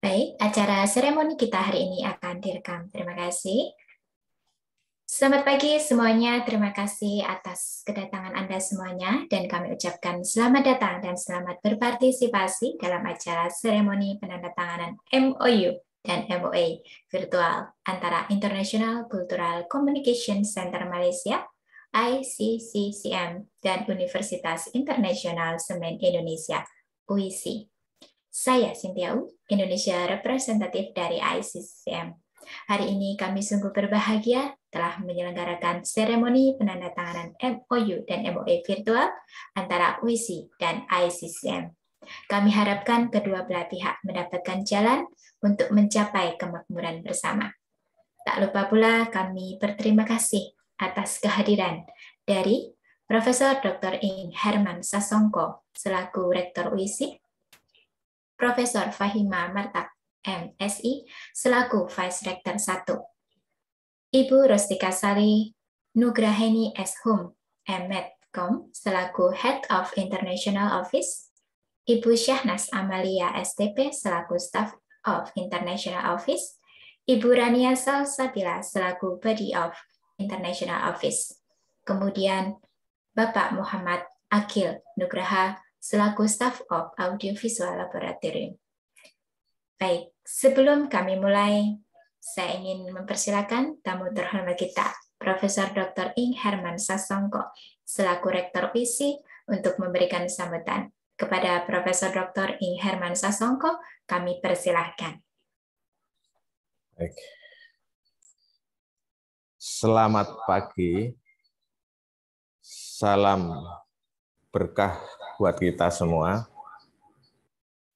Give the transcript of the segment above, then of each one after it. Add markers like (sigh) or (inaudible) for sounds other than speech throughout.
Baik, acara seremoni kita hari ini akan direkam. Terima kasih. Selamat pagi semuanya. Terima kasih atas kedatangan Anda semuanya dan kami ucapkan selamat datang dan selamat berpartisipasi dalam acara seremoni penandatanganan MOU dan MOA virtual antara International Cultural Communication Center Malaysia ICCCM dan Universitas Internasional Semen Indonesia UIC. Saya Cynthia U, Indonesia representatif dari ICCM. Hari ini kami sungguh berbahagia telah menyelenggarakan seremoni penandatanganan MOU dan MOA e virtual antara UIC dan ICCM. Kami harapkan kedua belah pihak mendapatkan jalan untuk mencapai kemakmuran bersama. Tak lupa pula kami berterima kasih atas kehadiran dari Profesor Dr. Ing Herman Sasongko selaku Rektor UIC. Profesor Fahima Martak, MSI, selaku Vice Rektor 1. Ibu Rostika Sari Nugraheni S. Hum, M.Med.com, selaku Head of International Office. Ibu Syahnas Amalia STP, selaku Staff of International Office. Ibu Rania Salsabila, selaku Body of International Office. Kemudian Bapak Muhammad Akil Nugraha selaku Staff of Audiovisual Laboratorium. Baik, sebelum kami mulai, saya ingin mempersilakan tamu terhormat kita, Profesor Dr. Ing Herman Sasongko, selaku Rektor PC, untuk memberikan sambutan. Kepada Profesor Dr. Ing Herman Sasongko, kami persilahkan. Baik. Selamat pagi, salam berkah buat kita semua.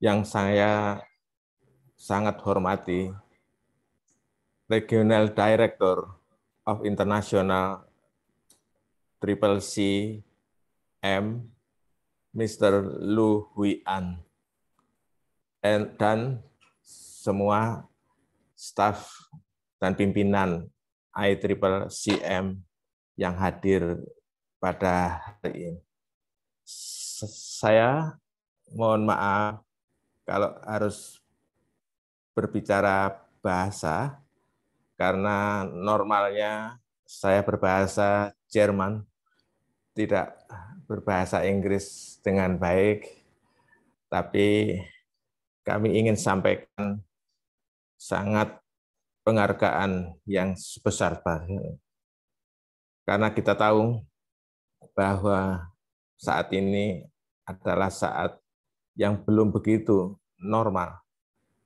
Yang saya sangat hormati, Regional Director of International Triple C M, Mr. Lu hui and, eh, dan semua staff dan pimpinan IEEE m yang hadir pada hari ini saya mohon maaf kalau harus berbicara bahasa karena normalnya saya berbahasa Jerman tidak berbahasa Inggris dengan baik tapi kami ingin sampaikan sangat penghargaan yang sebesar karena kita tahu bahwa saat ini adalah saat yang belum begitu normal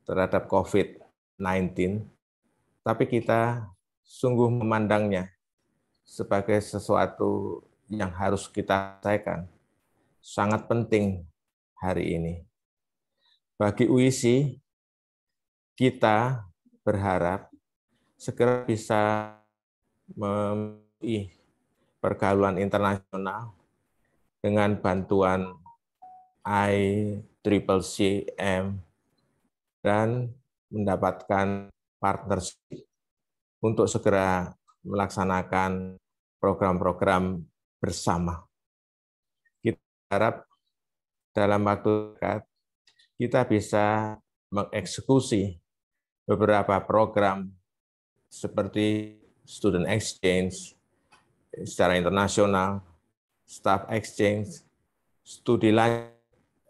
terhadap COVID-19, tapi kita sungguh memandangnya sebagai sesuatu yang harus kita selesaikan. Sangat penting hari ini. Bagi UIC, kita berharap segera bisa memenuhi pergaulan internasional dengan bantuan I Triple C M dan mendapatkan partnership untuk segera melaksanakan program-program bersama. Kita harap dalam waktu dekat kita bisa mengeksekusi beberapa program seperti student exchange secara internasional, staff exchange, studi lanjut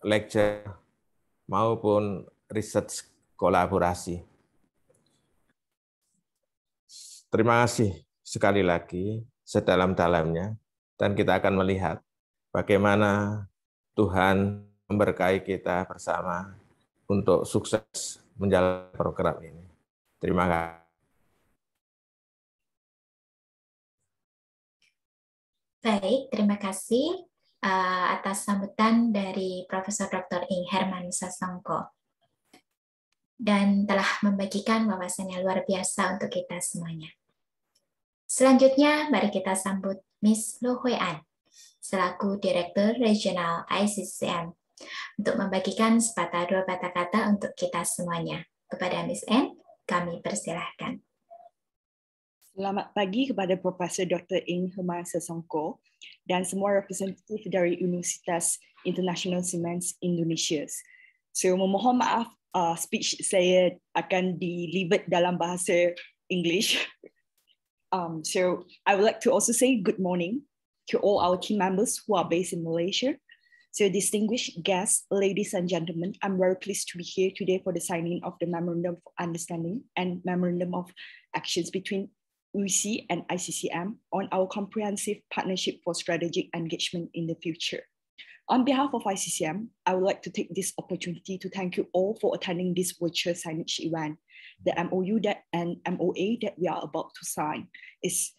lecture maupun research kolaborasi. Terima kasih sekali lagi sedalam-dalamnya dan kita akan melihat bagaimana Tuhan memberkahi kita bersama untuk sukses menjalankan program ini. Terima kasih. Baik, terima kasih Eh, atas sambutan dari Profesor Dr. Ing Herman Sasongko dan telah membagikan wawasan yang luar biasa untuk kita semuanya. Selanjutnya, mari kita sambut Miss Lu Hui An, selaku Direktur Regional ICCM, untuk membagikan sepatah dua patah kata untuk kita semuanya. Kepada Miss N, kami persilahkan. Selamat pagi kepada Profesor Dr. Ing Herman Sesongko, dan semua representatif dari Universitas International Semens Indonesia. So memohon maaf uh, speech saya akan delivered dalam bahasa English. (laughs) Um, so I would like to also say good morning to all our team members who are based in Malaysia. So distinguished guests, ladies and gentlemen, I'm very pleased to be here today for the signing of the Memorandum of Understanding and Memorandum of Actions between UC and ICCM on our comprehensive partnership for strategic engagement in the future. On behalf of ICCM, I would like to take this opportunity to thank you all for attending this virtual signage event. The MOU that and MOA that we are about to sign is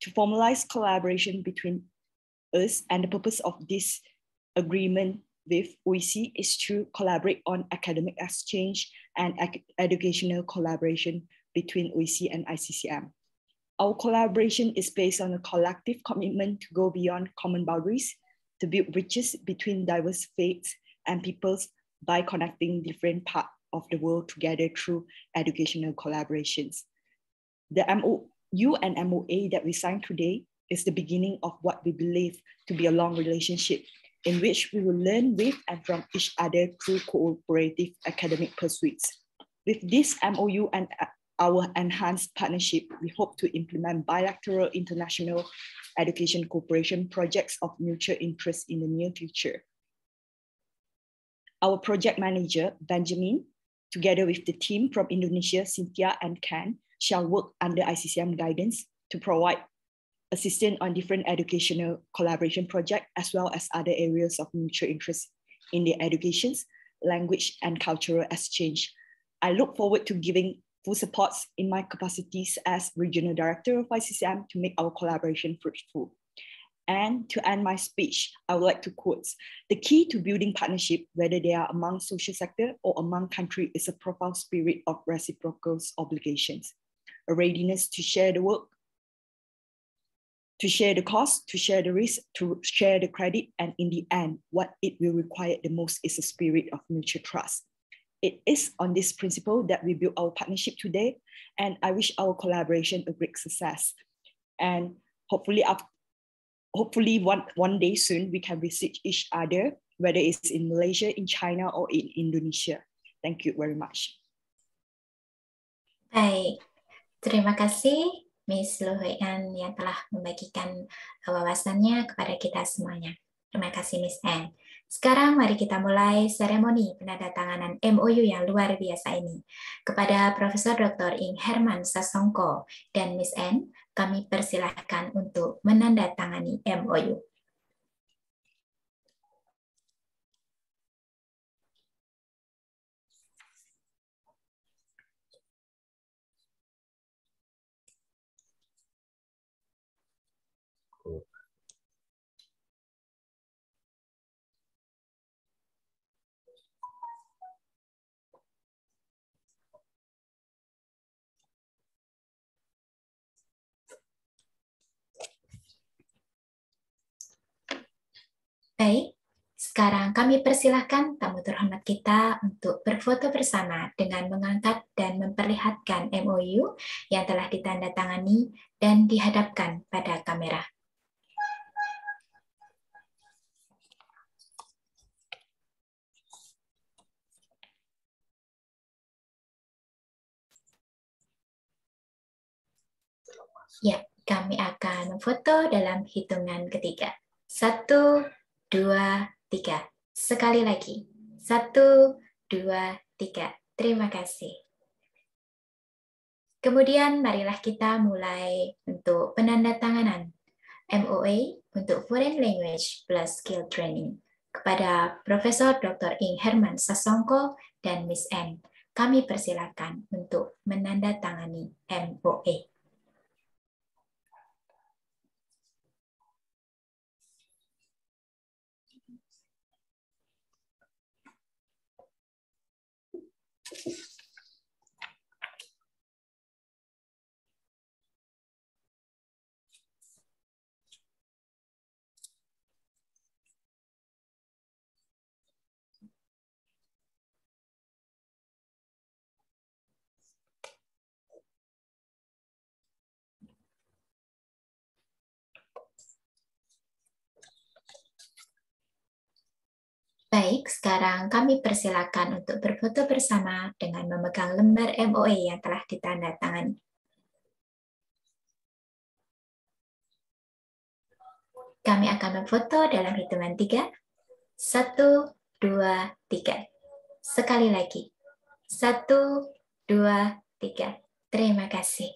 to formalize collaboration between us and the purpose of this agreement with OEC is to collaborate on academic exchange and educational collaboration between OEC and ICCM. Our collaboration is based on a collective commitment to go beyond common boundaries, to build bridges between diverse faiths and peoples by connecting different parts of the world together through educational collaborations. The MOU and MOA that we signed today is the beginning of what we believe to be a long relationship in which we will learn with and from each other through cooperative academic pursuits. With this MOU and our enhanced partnership, we hope to implement bilateral international education cooperation projects of mutual interest in the near future. Our project manager, Benjamin, together with the team from Indonesia, Cynthia and Ken, shall work under ICCM guidance to provide assistance on different educational collaboration projects as well as other areas of mutual interest in the educations, language, and cultural exchange. I look forward to giving full support in my capacities as Regional Director of ICCM to make our collaboration fruitful. And to end my speech, I would like to quote, the key to building partnership, whether they are among social sector or among country, is a profound spirit of reciprocal obligations, a readiness to share the work, to share the cost, to share the risk, to share the credit, and in the end, what it will require the most is a spirit of mutual trust. It is on this principle that we build our partnership today, and I wish our collaboration a great success. And hopefully, up, hopefully one, one day soon, we can visit each other, whether it's in Malaysia, in China, or in Indonesia. Thank you very much. Baik, terima kasih Miss Luhuian yang telah membagikan wawasannya kepada kita semuanya. Terima kasih Miss Anne. Sekarang mari kita mulai seremoni penandatanganan MOU yang luar biasa ini. Kepada Profesor Dr. Ing Herman Sasongko dan Miss N, kami persilahkan untuk menandatangani MOU. Baik, sekarang kami persilahkan tamu terhormat kita untuk berfoto bersama dengan mengangkat dan memperlihatkan MOU yang telah ditandatangani dan dihadapkan pada kamera. Ya, kami akan foto dalam hitungan ketiga. Satu, dua, tiga. Sekali lagi. Satu, dua, tiga. Terima kasih. Kemudian marilah kita mulai untuk penanda tanganan MOA untuk Foreign Language Plus Skill Training kepada Profesor Dr. Ing Herman Sasongko dan Miss N. Kami persilakan untuk menandatangani MOA. sekarang kami persilakan untuk berfoto bersama dengan memegang lembar MOA e yang telah ditandatangani. Kami akan memfoto dalam hitungan tiga. Satu, dua, tiga. Sekali lagi. Satu, dua, tiga. Terima kasih.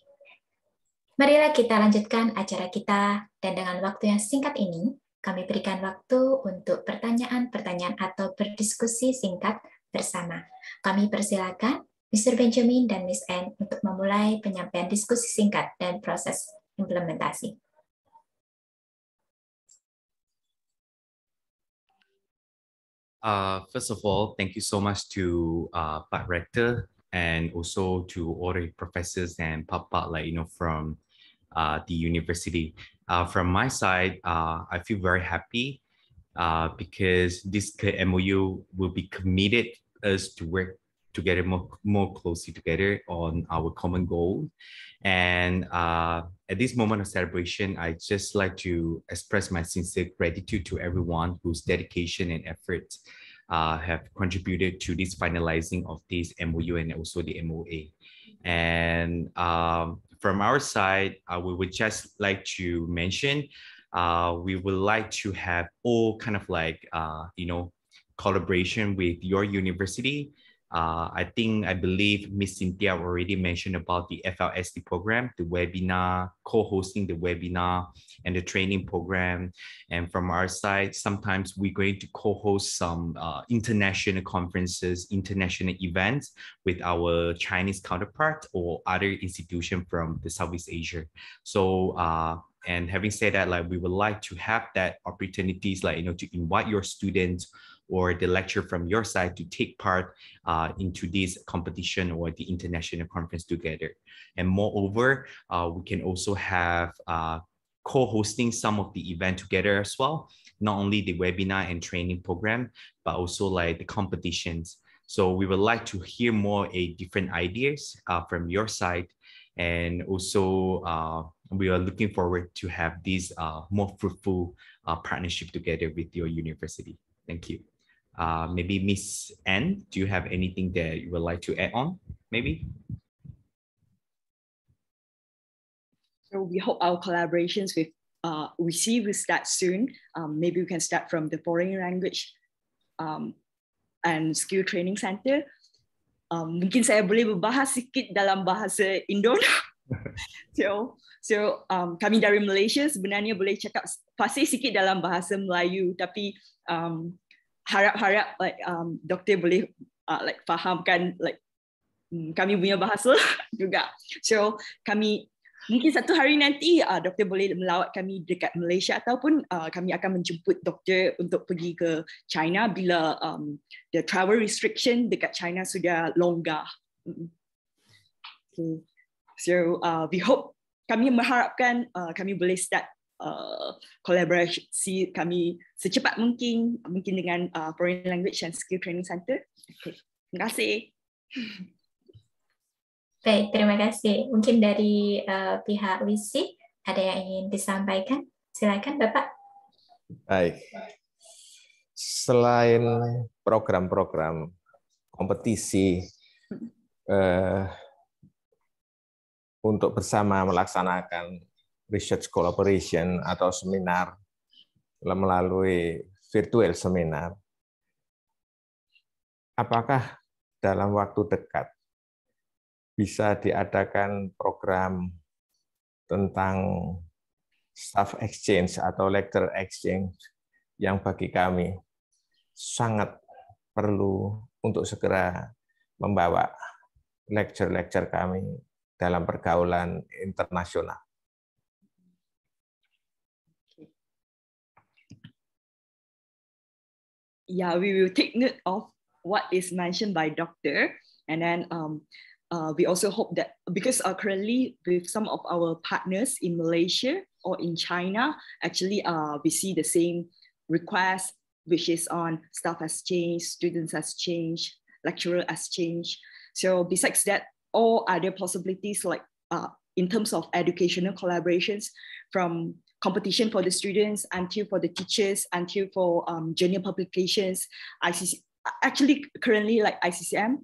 Marilah kita lanjutkan acara kita dan dengan waktu yang singkat ini, kami berikan waktu untuk pertanyaan-pertanyaan atau berdiskusi singkat bersama. Kami persilakan Mr. Benjamin dan Miss Anne untuk memulai penyampaian diskusi singkat dan proses implementasi. Uh, first of all, thank you so much to uh, Pak Rector and also to all the professors and Papa, like, you know, from uh, the university. Uh, from my side, uh, I feel very happy uh, because this MOU will be committed us to work together more, more closely together on our common goal. And uh, at this moment of celebration, I just like to express my sincere gratitude to everyone whose dedication and efforts uh, have contributed to this finalizing of this MOU and also the MOA. And um, from our side, uh, we would just like to mention, uh, we would like to have all kind of like, uh, you know, collaboration with your university. Uh, I think, I believe Miss Cynthia already mentioned about the FLSD program, the webinar, co-hosting the webinar, and the training program. And from our side, sometimes we're going to co-host some uh, international conferences, international events with our Chinese counterpart or other institution from the Southeast Asia. So uh, and having said that, like we would like to have that opportunities, like you know, to invite your students or the lecture from your side to take part uh, into this competition or the international conference together. And moreover, uh, we can also have uh, co-hosting some of the event together as well not only the webinar and training program but also like the competitions so we would like to hear more a different ideas uh, from your side and also uh, we are looking forward to have these uh, more fruitful uh, partnership together with your university thank you uh, maybe miss anne do you have anything that you would like to add on maybe So we hope our collaborations with uh, we see we start soon. Um, maybe we can start from the foreign language um, and skill training center. Um, mungkin saya boleh berbahas sikit dalam bahasa Indon. (laughs) so, so um, kami dari Malaysia sebenarnya boleh cakap fasih sikit dalam bahasa Melayu tapi um, harap-harap like um, doktor boleh uh, like fahamkan like um, kami punya bahasa (laughs) juga. So kami mungkin satu hari nanti uh, doktor boleh melawat kami dekat Malaysia ataupun uh, kami akan menjemput doktor untuk pergi ke China bila um, the travel restriction dekat China sudah longgar. Okay. So uh, we hope kami mengharapkan uh, kami boleh start kolaborasi kami secepat mungkin mungkin dengan uh, Foreign Language and Skill Training Center. Okay. Terima kasih. Baik, terima kasih. Mungkin dari uh, pihak WISI ada yang ingin disampaikan? Silakan Bapak. Baik. Selain program-program kompetisi uh, untuk bersama melaksanakan research collaboration atau seminar melalui virtual seminar, apakah dalam waktu dekat bisa diadakan program tentang staff exchange atau lecture exchange yang bagi kami sangat perlu untuk segera membawa lecture-lecture kami dalam pergaulan internasional. Yeah, we will take note of what is mentioned by doctor, and then um, uh, we also hope that because uh, currently with some of our partners in Malaysia or in China, actually uh, we see the same request, which is on staff has changed, students has changed, lecturer has changed. So besides that, all other possibilities like uh, in terms of educational collaborations from competition for the students until for the teachers until for um, journal publications, ICC, actually currently like ICCM,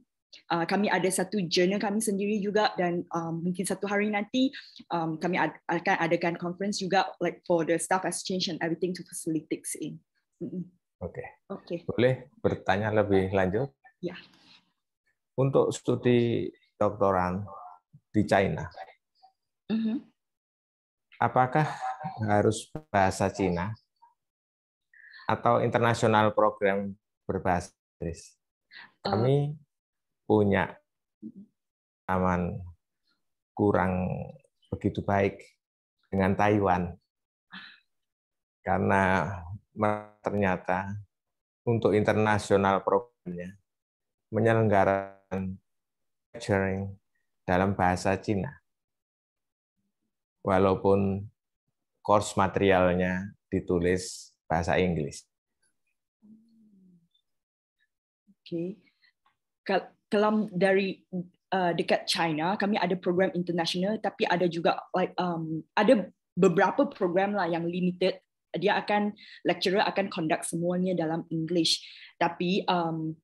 Uh, kami ada satu jurnal kami sendiri juga dan um, mungkin satu hari nanti um, kami akan adakan conference juga like for the staff exchange and everything to facilitate in. Mm Oke. Okay. okay. Boleh bertanya lebih lanjut? Ya. Yeah. Untuk studi doktoran di China, mm -hmm. apakah harus bahasa Cina atau internasional program berbahasa Inggris? Kami uh, punya aman kurang begitu baik dengan Taiwan karena ternyata untuk internasional programnya menyelenggarakan lecturing dalam bahasa Cina. Walaupun course materialnya ditulis bahasa Inggris. Oke. Okay. kelam dari uh, dekat China kami ada program international tapi ada juga like um, ada beberapa program lah yang limited dia akan lecturer akan conduct semuanya dalam English tapi um,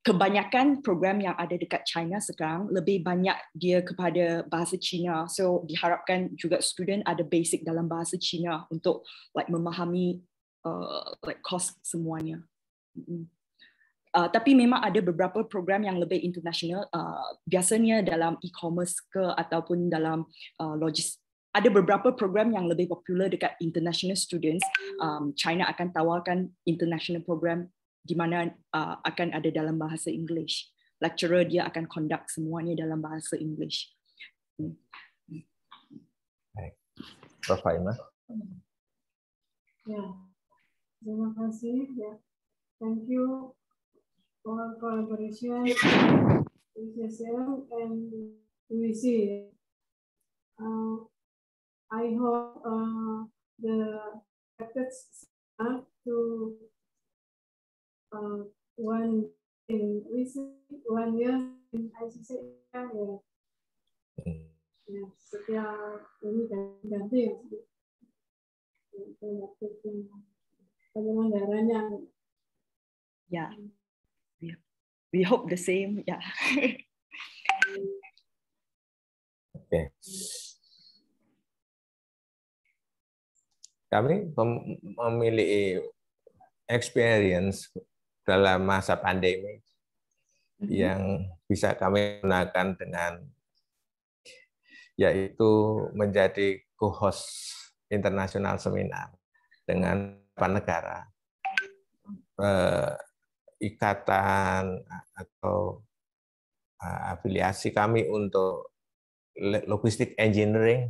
kebanyakan program yang ada dekat China sekarang lebih banyak dia kepada bahasa China. so diharapkan juga student ada basic dalam bahasa China untuk like memahami uh, like course semuanya mm-hmm. Uh, tapi memang ada beberapa program yang lebih international uh, biasanya dalam e-commerce ke ataupun dalam uh, logistik ada beberapa program yang lebih popular dekat international students um, China akan tawarkan international program di mana uh, akan ada dalam bahasa English lecturer dia akan conduct semuanya dalam bahasa English Prof. Aima. Ya. Terima kasih. Ya. Thank you. for collaboration with yourself and we see. Uh, I hope uh, the efforts to uh, one in recent one year in ICC ya. Ya, setiap ini ganti ya. Penyelenggaranya. Ya. Yeah we hope the same. Yeah. okay. Kami memiliki experience dalam masa pandemi mm-hmm. yang bisa kami gunakan dengan yaitu menjadi co-host internasional seminar dengan negara. Eh, ikatan atau afiliasi kami untuk logistik engineering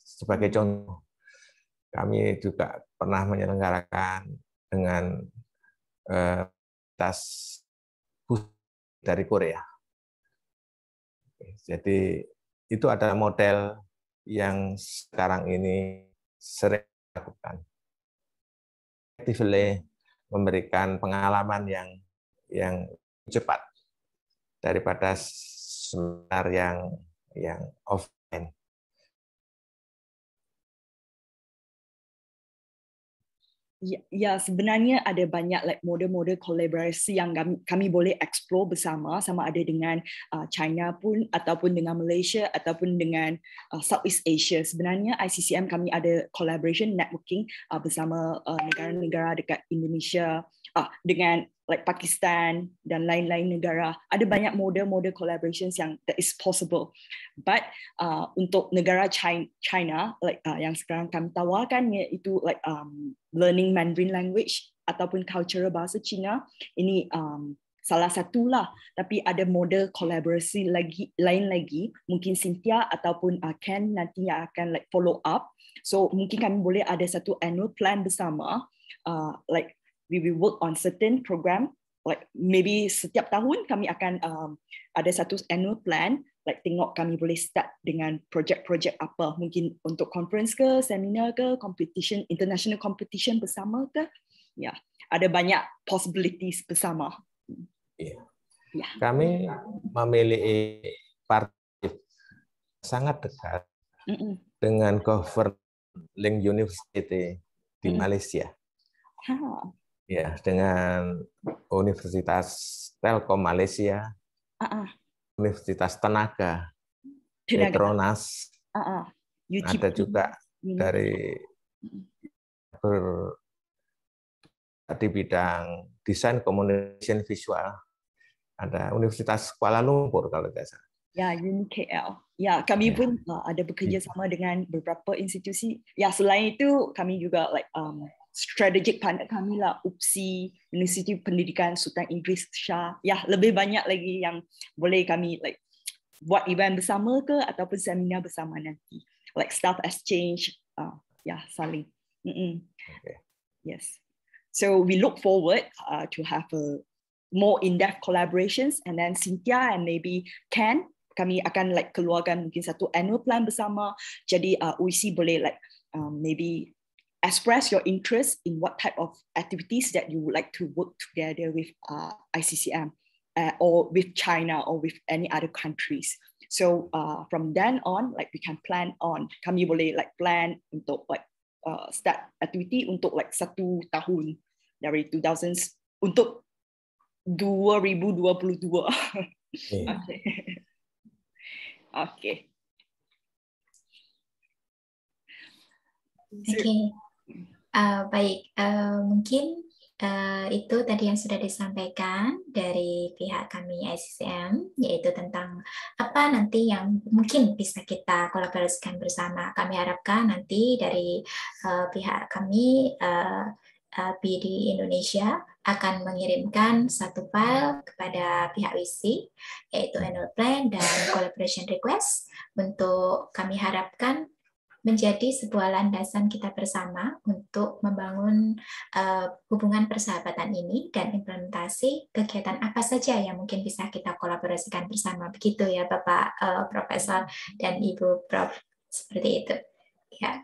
sebagai hmm. contoh kami juga pernah menyelenggarakan dengan e, tas bus dari Korea. Jadi itu ada model yang sekarang ini sering dilakukan. Actively memberikan pengalaman yang yang cepat daripada seminar yang yang off Ya, ya sebenarnya ada banyak like model-model kolaborasi yang kami, kami boleh explore bersama sama ada dengan uh, China pun ataupun dengan Malaysia ataupun dengan uh, Southeast Asia. Sebenarnya ICCM kami ada collaboration networking uh, bersama uh, negara-negara uh, dekat Indonesia uh, dengan like Pakistan dan lain-lain negara. Ada banyak model-model collaborations yang that is possible. But uh, untuk negara China like uh, yang sekarang kami tawarkan iaitu like um, learning Mandarin language ataupun cultural bahasa Cina ini um, salah satulah tapi ada model kolaborasi lagi lain lagi mungkin Cynthia ataupun uh, Ken nanti yang akan like follow up so mungkin kami boleh ada satu annual plan bersama uh, like we will work on certain program like maybe setiap tahun kami akan um, ada satu annual plan like tengok kami boleh start dengan projek-projek apa mungkin untuk conference ke seminar ke competition international competition bersama ke ya yeah. ada banyak possibilities bersama yeah. Yeah. kami memilih partner sangat dekat mm -mm. dengan Government University di mm -mm. Malaysia ha ya dengan Universitas Telkom Malaysia, uh -uh. Universitas Tenaga, Tenaga. Petronas, uh -uh. ada juga dari ber, di bidang desain komunikasi visual ada Universitas Kuala Lumpur kalau tidak salah. Ya, UNIKL. Ya, kami ya. pun uh, ada bekerja hmm. sama dengan beberapa institusi. Ya, selain itu kami juga like um, strategic pandai kami lah UPSI, Universiti Pendidikan Sultan Inggeris Shah. Ya, lebih banyak lagi yang boleh kami like buat event bersama ke ataupun seminar bersama nanti. Like staff exchange, uh, ya yeah, saling. Mm -mm. Okay. Yes. So we look forward uh, to have a more in-depth collaborations and then Cynthia and maybe Ken kami akan like keluarkan mungkin satu annual plan bersama. Jadi uh, UIC boleh like um, maybe express your interest in what type of activities that you would like to work together with uh, ICCM uh, or with China or with any other countries. So uh, from then on, like we can plan on kami boleh like plan untuk like uh, start activity untuk like satu tahun dari 2000 untuk 2022. (laughs) okay. okay. (laughs) okay. Okay. Eh, baik, uh, mungkin uh, itu tadi yang sudah disampaikan dari pihak kami ICCM, yaitu tentang apa nanti yang mungkin bisa kita kolaborasikan bersama. Kami harapkan nanti dari uh, pihak kami uh, uh, BD Indonesia akan mengirimkan satu file kepada pihak WC, yaitu annual plan dan collaboration request, untuk kami harapkan menjadi sebuah landasan kita bersama untuk membangun uh, hubungan persahabatan ini dan implementasi kegiatan apa saja yang mungkin bisa kita kolaborasikan bersama begitu ya Bapak uh, Profesor dan Ibu Prof seperti itu ya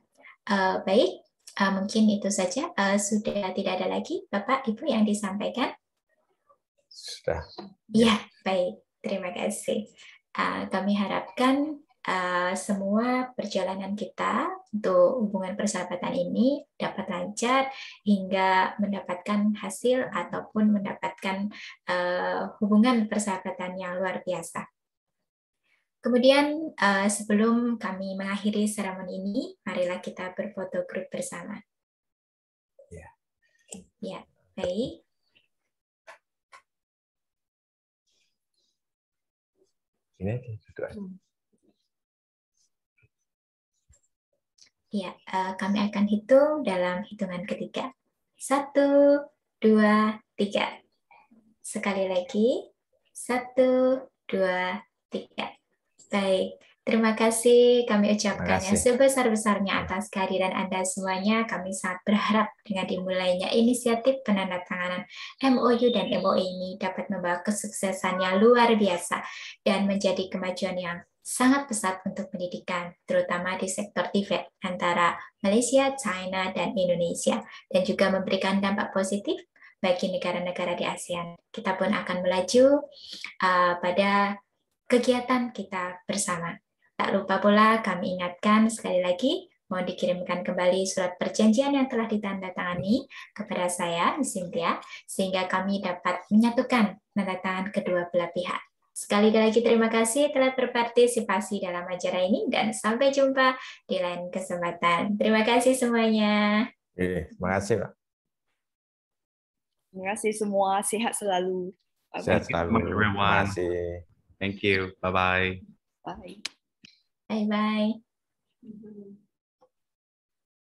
uh, baik uh, mungkin itu saja uh, sudah tidak ada lagi Bapak Ibu yang disampaikan sudah ya baik terima kasih uh, kami harapkan Eh, semua perjalanan kita untuk hubungan persahabatan ini dapat lancar hingga mendapatkan hasil ataupun mendapatkan eh, hubungan persahabatan yang luar biasa. Kemudian eh, sebelum kami mengakhiri seremoni ini, marilah kita berfoto grup bersama. Ya, ya baik. Ini duduk aja. Ya, uh, kami akan hitung dalam hitungan ketiga. Satu, dua, tiga. Sekali lagi. Satu, dua, tiga. Baik. Terima kasih kami ucapkan yang sebesar-besarnya atas kehadiran Anda semuanya. Kami sangat berharap dengan dimulainya inisiatif penandatanganan MOU dan MOE ini dapat membawa kesuksesan yang luar biasa dan menjadi kemajuan yang sangat pesat untuk pendidikan, terutama di sektor TVET antara Malaysia, China, dan Indonesia, dan juga memberikan dampak positif bagi negara-negara di ASEAN. Kita pun akan melaju uh, pada kegiatan kita bersama. Tak lupa pula kami ingatkan sekali lagi mohon dikirimkan kembali surat perjanjian yang telah ditandatangani kepada saya, Cynthia, sehingga kami dapat menyatukan tanda tangan kedua belah pihak. Sekali lagi terima kasih telah berpartisipasi dalam acara ini dan sampai jumpa di lain kesempatan. Terima kasih semuanya. Eh, terima kasih, Pak. Terima kasih semua. Sehat selalu. Sehat selalu. Terima kasih. Thank you. Bye-bye. Bye. Bye-bye.